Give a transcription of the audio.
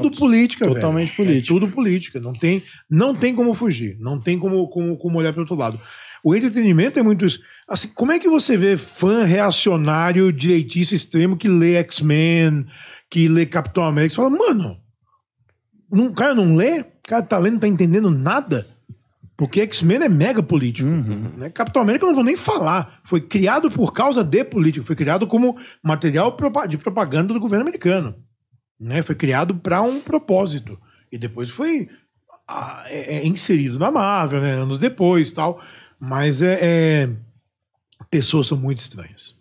tudo política, Totalmente velho. É política. É tudo política. Não tem, não tem como fugir. Não tem como, como, como olhar para outro lado. O entretenimento é muito isso. Assim, como é que você vê fã reacionário, direitista extremo que lê X-Men, que lê Capitão América? e fala, mano, o cara não lê? O cara tá lendo, não tá entendendo nada? Porque X-Men é mega político. Uhum. Né? Capitão América eu não vou nem falar. Foi criado por causa de político. Foi criado como material de propaganda do governo americano. Né? Foi criado para um propósito. E depois foi a, é, é inserido na Marvel, né? anos depois tal. Mas é, é pessoas são muito estranhas.